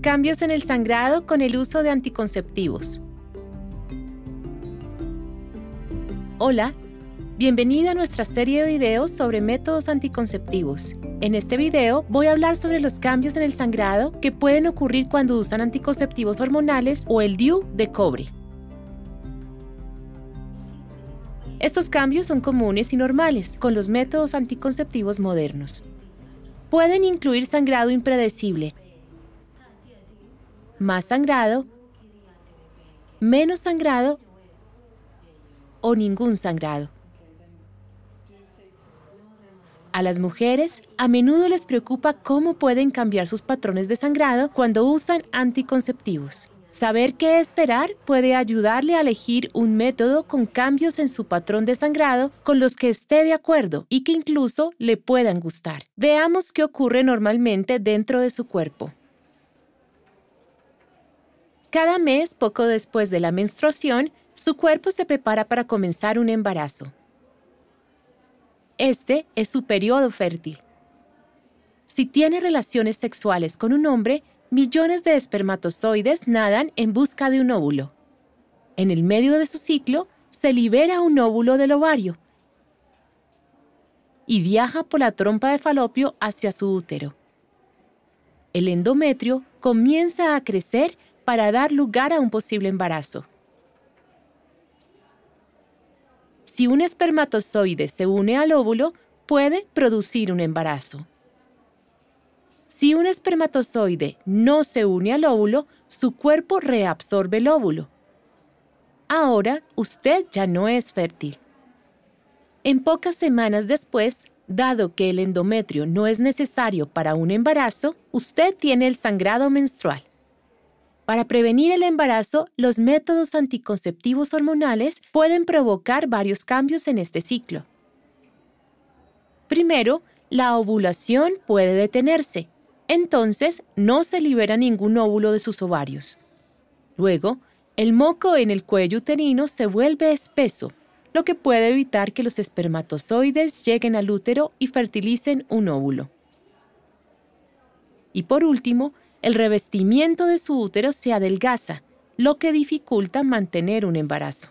Cambios en el sangrado con el uso de anticonceptivos. Hola, bienvenida a nuestra serie de videos sobre métodos anticonceptivos. En este video voy a hablar sobre los cambios en el sangrado que pueden ocurrir cuando usan anticonceptivos hormonales o el DIU de cobre. Estos cambios son comunes y normales con los métodos anticonceptivos modernos. Pueden incluir sangrado impredecible, más sangrado, menos sangrado o ningún sangrado. A las mujeres a menudo les preocupa cómo pueden cambiar sus patrones de sangrado cuando usan anticonceptivos. Saber qué esperar puede ayudarle a elegir un método con cambios en su patrón de sangrado con los que esté de acuerdo y que incluso le puedan gustar. Veamos qué ocurre normalmente dentro de su cuerpo. Cada mes, poco después de la menstruación, su cuerpo se prepara para comenzar un embarazo. Este es su periodo fértil. Si tiene relaciones sexuales con un hombre, millones de espermatozoides nadan en busca de un óvulo. En el medio de su ciclo, se libera un óvulo del ovario y viaja por la trompa de falopio hacia su útero. El endometrio comienza a crecer para dar lugar a un posible embarazo. Si un espermatozoide se une al óvulo, puede producir un embarazo. Si un espermatozoide no se une al óvulo, su cuerpo reabsorbe el óvulo. Ahora usted ya no es fértil. En pocas semanas después, dado que el endometrio no es necesario para un embarazo, usted tiene el sangrado menstrual. Para prevenir el embarazo, los métodos anticonceptivos hormonales pueden provocar varios cambios en este ciclo. Primero, la ovulación puede detenerse, entonces no se libera ningún óvulo de sus ovarios. Luego, el moco en el cuello uterino se vuelve espeso, lo que puede evitar que los espermatozoides lleguen al útero y fertilicen un óvulo. Y por último, el revestimiento de su útero se adelgaza, lo que dificulta mantener un embarazo.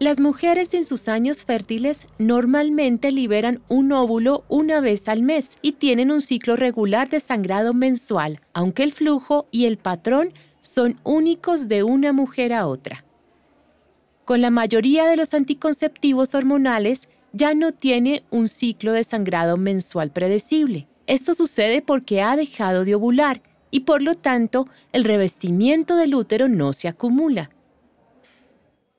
Las mujeres en sus años fértiles normalmente liberan un óvulo una vez al mes y tienen un ciclo regular de sangrado mensual, aunque el flujo y el patrón son únicos de una mujer a otra. Con la mayoría de los anticonceptivos hormonales ya no tiene un ciclo de sangrado mensual predecible. Esto sucede porque ha dejado de ovular y por lo tanto el revestimiento del útero no se acumula.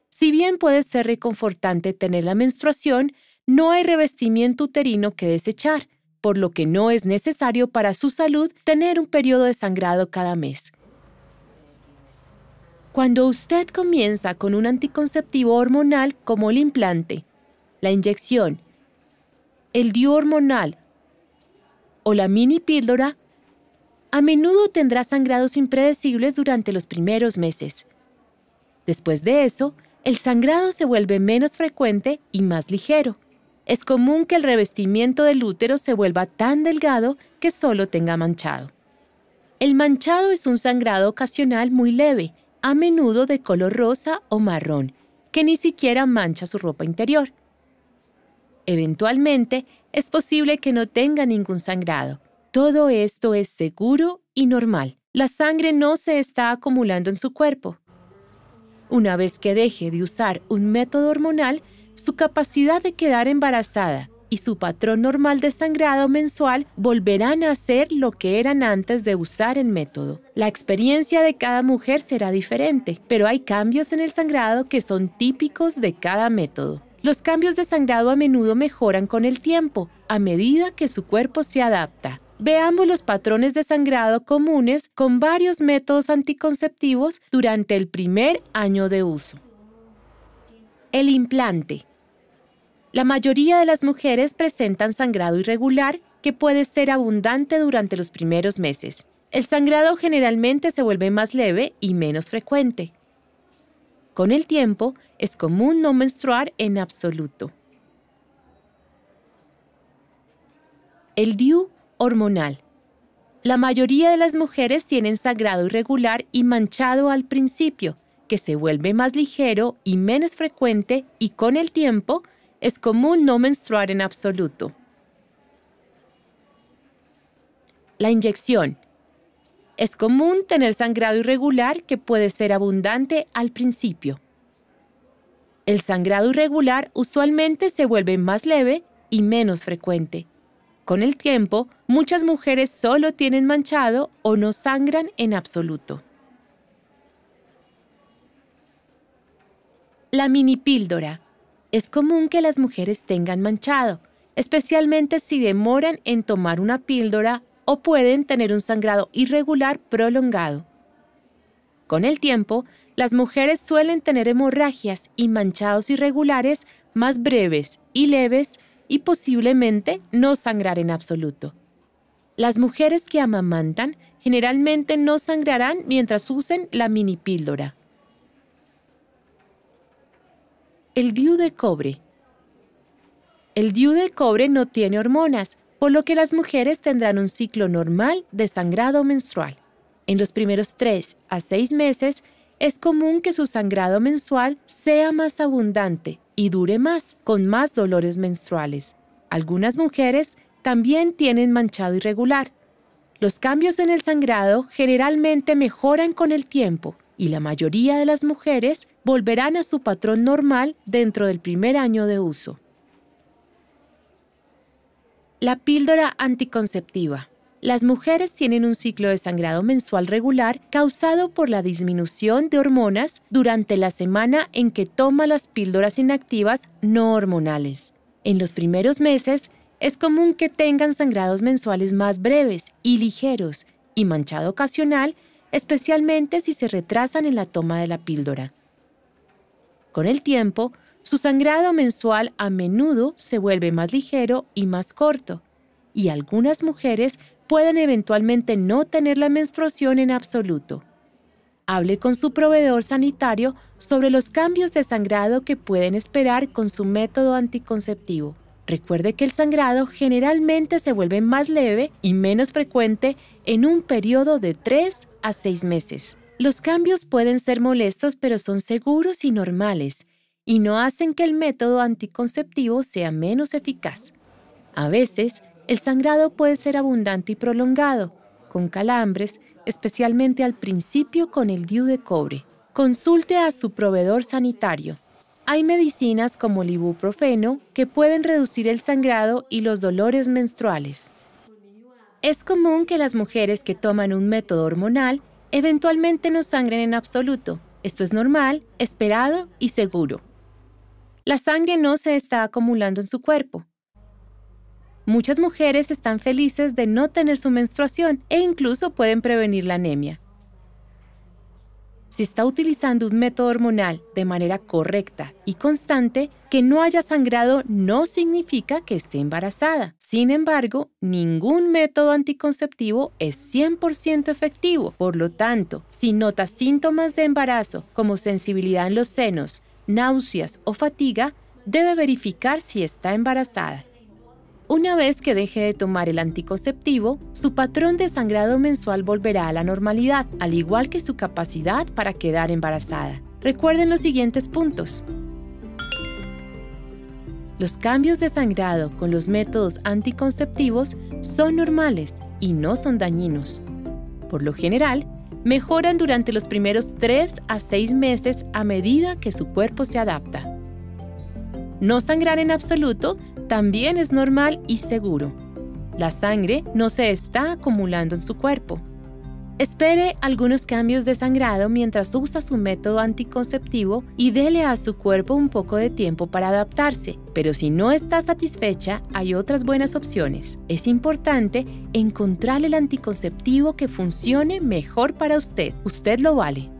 Si bien puede ser reconfortante tener la menstruación, no hay revestimiento uterino que desechar, por lo que no es necesario para su salud tener un periodo de sangrado cada mes. Cuando usted comienza con un anticonceptivo hormonal como el implante, la inyección, el hormonal, o la mini píldora, a menudo tendrá sangrados impredecibles durante los primeros meses. Después de eso, el sangrado se vuelve menos frecuente y más ligero. Es común que el revestimiento del útero se vuelva tan delgado que solo tenga manchado. El manchado es un sangrado ocasional muy leve, a menudo de color rosa o marrón, que ni siquiera mancha su ropa interior. Eventualmente, es posible que no tenga ningún sangrado. Todo esto es seguro y normal. La sangre no se está acumulando en su cuerpo. Una vez que deje de usar un método hormonal, su capacidad de quedar embarazada y su patrón normal de sangrado mensual volverán a ser lo que eran antes de usar el método. La experiencia de cada mujer será diferente, pero hay cambios en el sangrado que son típicos de cada método. Los cambios de sangrado a menudo mejoran con el tiempo, a medida que su cuerpo se adapta. Veamos los patrones de sangrado comunes con varios métodos anticonceptivos durante el primer año de uso. El implante. La mayoría de las mujeres presentan sangrado irregular que puede ser abundante durante los primeros meses. El sangrado generalmente se vuelve más leve y menos frecuente. Con el tiempo, es común no menstruar en absoluto. El DIU hormonal. La mayoría de las mujeres tienen sagrado irregular y manchado al principio, que se vuelve más ligero y menos frecuente y con el tiempo es común no menstruar en absoluto. La inyección. Es común tener sangrado irregular que puede ser abundante al principio. El sangrado irregular usualmente se vuelve más leve y menos frecuente. Con el tiempo, muchas mujeres solo tienen manchado o no sangran en absoluto. La mini píldora. Es común que las mujeres tengan manchado, especialmente si demoran en tomar una píldora o pueden tener un sangrado irregular prolongado. Con el tiempo, las mujeres suelen tener hemorragias y manchados irregulares más breves y leves y posiblemente no sangrar en absoluto. Las mujeres que amamantan generalmente no sangrarán mientras usen la mini píldora. El DIU de cobre. El DIU de cobre no tiene hormonas, por lo que las mujeres tendrán un ciclo normal de sangrado menstrual. En los primeros 3 a 6 meses es común que su sangrado menstrual sea más abundante y dure más, con más dolores menstruales. Algunas mujeres también tienen manchado irregular. Los cambios en el sangrado generalmente mejoran con el tiempo y la mayoría de las mujeres volverán a su patrón normal dentro del primer año de uso. La píldora anticonceptiva. Las mujeres tienen un ciclo de sangrado mensual regular causado por la disminución de hormonas durante la semana en que toma las píldoras inactivas no hormonales. En los primeros meses, es común que tengan sangrados mensuales más breves y ligeros y manchado ocasional, especialmente si se retrasan en la toma de la píldora. Con el tiempo, su sangrado mensual a menudo se vuelve más ligero y más corto, y algunas mujeres pueden eventualmente no tener la menstruación en absoluto. Hable con su proveedor sanitario sobre los cambios de sangrado que pueden esperar con su método anticonceptivo. Recuerde que el sangrado generalmente se vuelve más leve y menos frecuente en un periodo de 3 a 6 meses. Los cambios pueden ser molestos pero son seguros y normales y no hacen que el método anticonceptivo sea menos eficaz. A veces, el sangrado puede ser abundante y prolongado, con calambres, especialmente al principio con el DIU de cobre. Consulte a su proveedor sanitario. Hay medicinas como el ibuprofeno que pueden reducir el sangrado y los dolores menstruales. Es común que las mujeres que toman un método hormonal eventualmente no sangren en absoluto. Esto es normal, esperado y seguro. La sangre no se está acumulando en su cuerpo. Muchas mujeres están felices de no tener su menstruación e incluso pueden prevenir la anemia. Si está utilizando un método hormonal de manera correcta y constante, que no haya sangrado no significa que esté embarazada. Sin embargo, ningún método anticonceptivo es 100% efectivo. Por lo tanto, si nota síntomas de embarazo como sensibilidad en los senos, náuseas o fatiga, debe verificar si está embarazada. Una vez que deje de tomar el anticonceptivo, su patrón de sangrado mensual volverá a la normalidad, al igual que su capacidad para quedar embarazada. Recuerden los siguientes puntos. Los cambios de sangrado con los métodos anticonceptivos son normales y no son dañinos. Por lo general, mejoran durante los primeros 3 a 6 meses a medida que su cuerpo se adapta. No sangrar en absoluto también es normal y seguro. La sangre no se está acumulando en su cuerpo. Espere algunos cambios de sangrado mientras usa su método anticonceptivo y déle a su cuerpo un poco de tiempo para adaptarse. Pero si no está satisfecha, hay otras buenas opciones. Es importante encontrar el anticonceptivo que funcione mejor para usted. Usted lo vale.